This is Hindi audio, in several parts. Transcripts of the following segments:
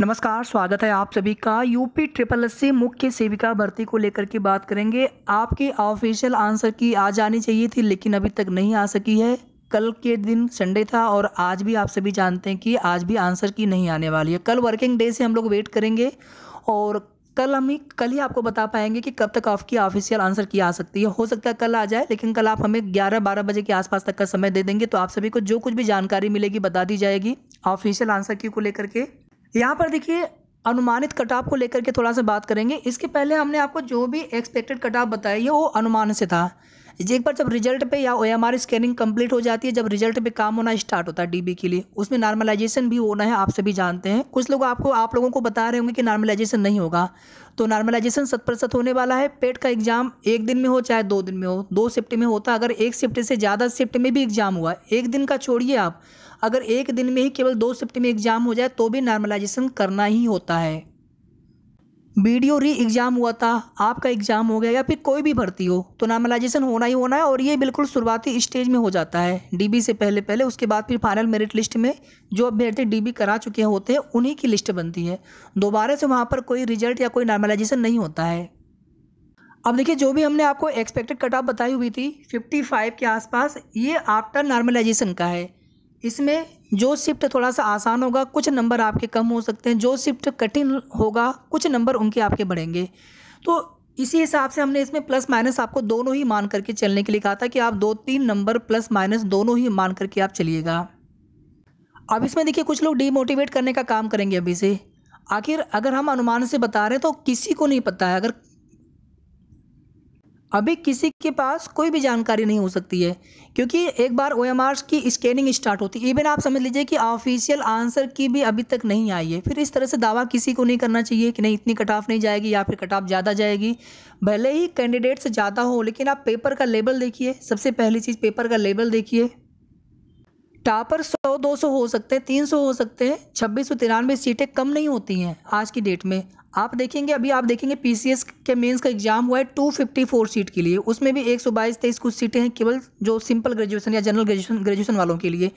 नमस्कार स्वागत है आप सभी का यूपी ट्रिपल एस सी मुख्य सेविका भर्ती को लेकर के बात करेंगे आपके ऑफिशियल आंसर की आज आनी चाहिए थी लेकिन अभी तक नहीं आ सकी है कल के दिन संडे था और आज भी आप सभी जानते हैं कि आज भी आंसर की नहीं आने वाली है कल वर्किंग डे से हम लोग वेट करेंगे और कल हम ही कल ही आपको बता पाएंगे कि कब तक आपकी ऑफिशियल आंसर की आ सकती है हो सकता है कल आ जाए लेकिन कल आप हमें 11-12 बजे के आसपास तक का समय दे देंगे तो आप सभी को जो कुछ भी जानकारी मिलेगी बता दी जाएगी ऑफिशियल आंसर की को लेकर के यहाँ पर देखिए अनुमानित कटाप को लेकर के थोड़ा सा बात करेंगे इसके पहले हमने आपको जो भी एक्सपेक्टेड कटाप बताया ये वो अनुमान से था एक बार जब रिजल्ट पे या ओ स्कैनिंग कंप्लीट हो जाती है जब रिजल्ट पे काम होना स्टार्ट होता है डीबी के लिए उसमें नॉर्मलाइजेशन भी होना है आप सभी जानते हैं कुछ लोग आपको आप लोगों को बता रहे होंगे कि नॉर्मलाइजेशन नहीं होगा तो नॉर्मलाइजेशन सत प्रतिशत होने वाला है पेट का एग्जाम एक दिन में हो चाहे दो दिन में हो दो शिफ्ट में होता अगर एक शिफ्ट से ज़्यादा शिफ्ट में भी एग्जाम हुआ एक दिन का छोड़िए आप अगर एक दिन में ही केवल दो शिफ्ट में एग्ज़ाम हो जाए तो भी नॉर्मलाइजेशन करना ही होता है वीडियो री एग्ज़ाम हुआ था आपका एग्ज़ाम हो गया या फिर कोई भी भर्ती हो तो नॉर्मलाइजेशन होना ही होना है और ये बिल्कुल शुरुआती स्टेज में हो जाता है डीबी से पहले पहले उसके बाद फिर फाइनल मेरिट लिस्ट में जो अभ्यर्थी डीबी करा चुके होते हैं उन्हीं की लिस्ट बनती है दोबारा से वहाँ पर कोई रिजल्ट या कोई नॉर्मलाइजेशन नहीं होता है अब देखिए जो भी हमने आपको एक्सपेक्टेड कट ऑफ बताई हुई थी फाइव के आसपास ये आफ्टर नॉर्मलाइजेशन का है इसमें जो शिफ्ट थोड़ा सा आसान होगा कुछ नंबर आपके कम हो सकते हैं जो शिफ्ट कठिन होगा कुछ नंबर उनके आपके बढ़ेंगे तो इसी हिसाब से हमने इसमें प्लस माइनस आपको दोनों ही मान करके चलने के लिए कहा था कि आप दो तीन नंबर प्लस माइनस दोनों ही मान करके आप चलिएगा अब इसमें देखिए कुछ लोग डीमोटिवेट करने का काम करेंगे अभी से आखिर अगर हम अनुमान से बता रहे हैं तो किसी को नहीं पता है अगर अभी किसी के पास कोई भी जानकारी नहीं हो सकती है क्योंकि एक बार ओ की स्कैनिंग स्टार्ट होती है इवन आप समझ लीजिए कि ऑफिशियल आंसर की भी अभी तक नहीं आई है फिर इस तरह से दावा किसी को नहीं करना चाहिए कि नहीं इतनी कट ऑफ नहीं जाएगी या फिर कट ऑफ ज़्यादा जाएगी भले ही कैंडिडेट से ज़्यादा हो लेकिन आप पेपर का लेबल देखिए सबसे पहली चीज़ पेपर का लेबल देखिए टापर सौ दो सौ हो सकते हैं तीन सौ हो सकते हैं छब्बीस सौ तिरानवे सीटें कम नहीं होती हैं आज की डेट में आप देखेंगे अभी आप देखेंगे पीसीएस के मेंस का एग्जाम हुआ है 254 सीट के लिए उसमें भी एक सौ बाईस तेईस कुछ सीटें हैं केवल जो सिंपल ग्रेजुएशन या जनरल ग्रेजुएशन ग्रेजुएशन वालों के लिए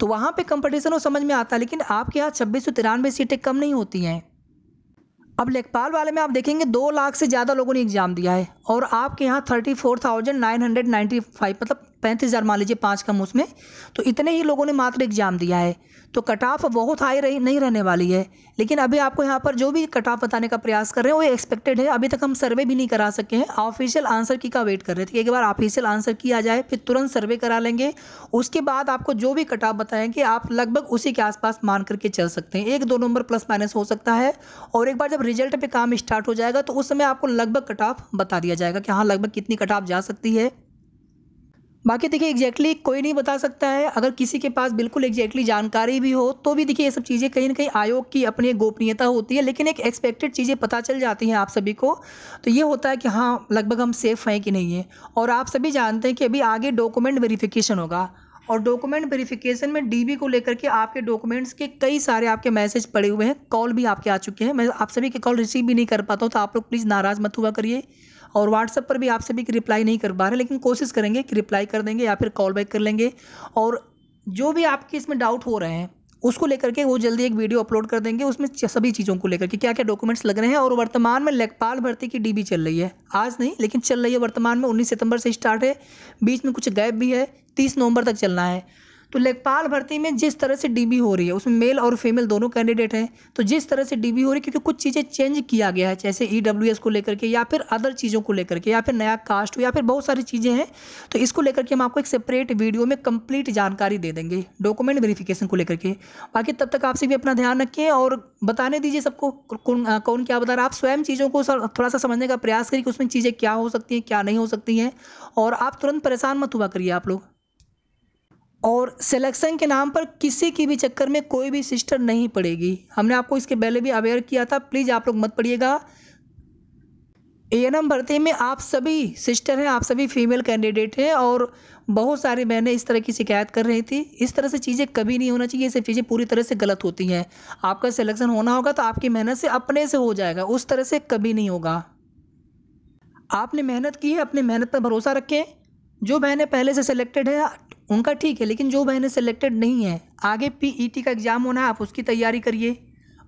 तो वहाँ पे कंपटीशन वो समझ में आता है लेकिन आपके यहाँ छब्बीस सौ तिरानवे सीटें कम नहीं होती हैं अब लेखपाल वाले में आप देखेंगे दो लाख से ज़्यादा लोगों ने एग्ज़ाम दिया है और आपके यहाँ thirty four thousand nine hundred ninety five मतलब पैंतीस हज़ार मान लीजिए पाँच कम उसमें तो इतने ही लोगों ने मात्र एग्ज़ाम दिया है तो कट ऑफ बहुत हाई रही नहीं रहने वाली है लेकिन अभी आपको यहाँ पर जो भी कट ऑफ बताने का प्रयास कर रहे हैं वो एक्सपेक्टेड है अभी तक हम सर्वे भी नहीं करा सके हैं ऑफिशियल आंसर की का वेट कर रहे थे तो एक बार ऑफिशियल आंसर की आ जाए फिर तुरंत सर्वे करा लेंगे उसके बाद आपको जो भी कट ऑफ बताएंगे आप लगभग उसी के आसपास मान करके चल सकते हैं एक दो नंबर प्लस माइनस हो सकता है और एक बार जब रिजल्ट पर काम स्टार्ट हो जाएगा तो उस समय आपको लगभग कट ऑफ बता दिया जाएगा कि हाँ लगभग कितनी कट ऑफ जा सकती है बाकी देखिए एग्जैक्टली exactly कोई नहीं बता सकता है अगर किसी के पास बिल्कुल एग्जैक्टली exactly जानकारी भी हो तो भी देखिए ये सब चीज़ें कहीं ना कहीं आयोग की अपनी गोपनीयता होती है लेकिन एक एक्सपेक्टेड चीज़ें पता चल जाती हैं आप सभी को तो ये होता है कि हाँ लगभग हम सेफ़ हैं कि नहीं है और आप सभी जानते हैं कि अभी आगे डॉक्यूमेंट वेरीफिकेशन होगा और डॉक्यूमेंट वेरिफिकेशन में डीबी को लेकर के आपके डॉक्यूमेंट्स के कई सारे आपके मैसेज पड़े हुए हैं कॉल भी आपके आ चुके हैं मैं आप सभी के कॉल रिसीव भी नहीं कर पाता हूँ तो आप लोग प्लीज़ नाराज़ मत हुआ करिए और व्हाट्सएप पर भी आप सभी की रिप्लाई नहीं कर पा रहे लेकिन कोशिश करेंगे कि रिप्लाई कर देंगे या फिर कॉल बैक कर लेंगे और जो भी आपके इसमें डाउट हो रहे हैं उसको लेकर के वो जल्दी एक वीडियो अपलोड कर देंगे उसमें सभी चीज़ों को लेकर के क्या क्या डॉक्यूमेंट्स लग रहे हैं और वर्तमान में लेखपाल भर्ती की डीबी चल रही है आज नहीं लेकिन चल रही है वर्तमान में उन्नीस सितंबर से स्टार्ट है बीच में कुछ गैप भी है तीस नवंबर तक चलना है तो लेखपाल भर्ती में जिस तरह से डीबी हो रही है उसमें मेल और फीमेल दोनों कैंडिडेट हैं तो जिस तरह से डीबी हो रही है क्योंकि कुछ चीज़ें चेंज किया गया है जैसे ई e को लेकर के या फिर अदर चीज़ों को लेकर के या फिर नया कास्ट या फिर बहुत सारी चीज़ें हैं तो इसको लेकर के हम आपको एक सेपरेट वीडियो में कंप्लीट जानकारी दे देंगे डॉक्यूमेंट वेरीफिकेशन को लेकर के बाकी तब तक आपसे भी अपना ध्यान रखें और बताने दीजिए सबको कौन कौन क्या बता रहा है आप स्वयं चीज़ों को थोड़ा सा समझने का प्रयास करिए कि उसमें चीज़ें क्या हो सकती हैं क्या नहीं हो सकती हैं और आप तुरंत परेशान मत हुआ करिए आप लोग और सिलेक्शन के नाम पर किसी की भी चक्कर में कोई भी सिस्टर नहीं पड़ेगी हमने आपको इसके पहले भी अवेयर किया था प्लीज़ आप लोग मत पढ़िएगा एम भर्ती में आप सभी सिस्टर हैं आप सभी फीमेल कैंडिडेट हैं और बहुत सारी बहनें इस तरह की शिकायत कर रही थी इस तरह से चीज़ें कभी नहीं होना चाहिए ये सब चीज़ें पूरी तरह से गलत होती हैं आपका सिलेक्शन होना होगा तो आपकी मेहनत से अपने से हो जाएगा उस तरह से कभी नहीं होगा आपने मेहनत की है अपनी मेहनत पर भरोसा रखें जो बहनें पहले से सिलेक्टेड हैं उनका ठीक है लेकिन जो बहनें सेलेक्टेड नहीं है आगे पीईटी e का एग्ज़ाम होना है आप उसकी तैयारी करिए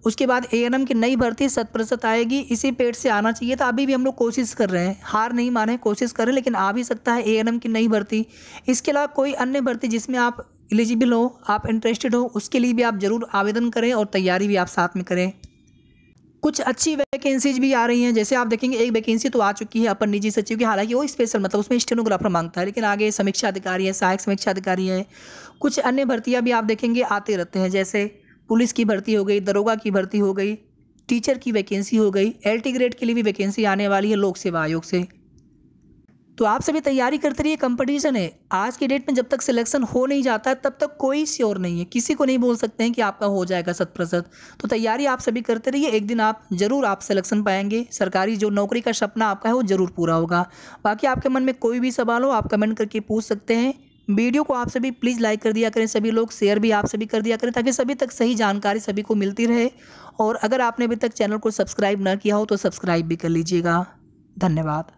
उसके बाद ए की नई भर्ती शत प्रतिशत आएगी इसी पेट से आना चाहिए तो अभी भी हम लोग कोशिश कर रहे हैं हार नहीं माने कोशिश कर रहे हैं लेकिन आ भी सकता है ए की नई भर्ती इसके अलावा कोई अन्य भर्ती जिसमें आप एलिजिबल हो आप इंटरेस्टेड हो उसके लिए भी आप ज़रूर आवेदन करें और तैयारी भी आप साथ में करें कुछ अच्छी वैकेंसीज भी आ रही हैं जैसे आप देखेंगे एक वैकेंसी तो आ चुकी है अपन निजी सचिव की हालांकि वो स्पेशल मतलब उसमें स्टेनोग्राफर मांगता है लेकिन आगे समीक्षा अधिकारी है सहायक समीक्षा अधिकारी है कुछ अन्य भर्तियाँ भी आप देखेंगे आते रहते हैं जैसे पुलिस की भर्ती हो गई दरोगा की भर्ती हो गई टीचर की वैकेंसी हो गई एल ग्रेड के लिए भी वैकेंसी आने वाली है लोक सेवा आयोग से तो आप सभी तैयारी करते रहिए कंपटीशन है आज की डेट में जब तक सिलेक्शन हो नहीं जाता तब तक कोई श्योर नहीं है किसी को नहीं बोल सकते हैं कि आपका हो जाएगा शत प्रतिशत तो तैयारी आप सभी करते रहिए एक दिन आप ज़रूर आप सिलेक्शन पाएंगे सरकारी जो नौकरी का सपना आपका है वो ज़रूर पूरा होगा बाकी आपके मन में कोई भी सवाल हो आप कमेंट करके पूछ सकते हैं वीडियो को आप सभी प्लीज़ लाइक कर दिया करें सभी लोग शेयर भी आप सभी कर दिया करें ताकि सभी तक सही जानकारी सभी को मिलती रहे और अगर आपने अभी तक चैनल को सब्सक्राइब ना किया हो तो सब्सक्राइब भी कर लीजिएगा धन्यवाद